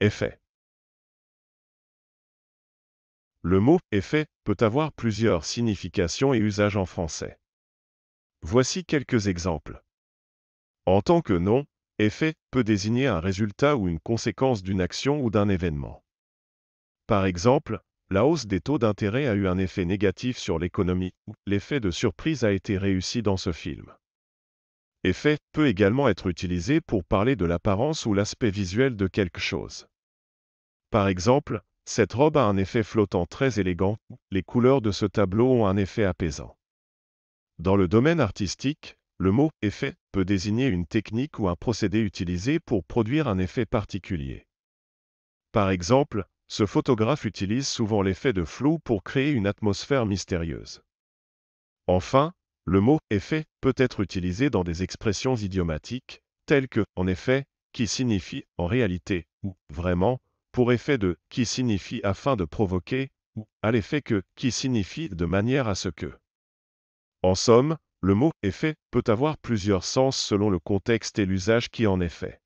Effet. Le mot effet peut avoir plusieurs significations et usages en français. Voici quelques exemples. En tant que nom, effet peut désigner un résultat ou une conséquence d'une action ou d'un événement. Par exemple, la hausse des taux d'intérêt a eu un effet négatif sur l'économie, ou l'effet de surprise a été réussi dans ce film. Effet peut également être utilisé pour parler de l'apparence ou l'aspect visuel de quelque chose. Par exemple, cette robe a un effet flottant très élégant, les couleurs de ce tableau ont un effet apaisant. Dans le domaine artistique, le mot effet peut désigner une technique ou un procédé utilisé pour produire un effet particulier. Par exemple, ce photographe utilise souvent l'effet de flou pour créer une atmosphère mystérieuse. Enfin, le mot effet peut être utilisé dans des expressions idiomatiques, telles que en effet, qui signifie en réalité, ou vraiment, pour effet de, qui signifie afin de provoquer, ou à l'effet que, qui signifie de manière à ce que. En somme, le mot effet peut avoir plusieurs sens selon le contexte et l'usage qui en est fait.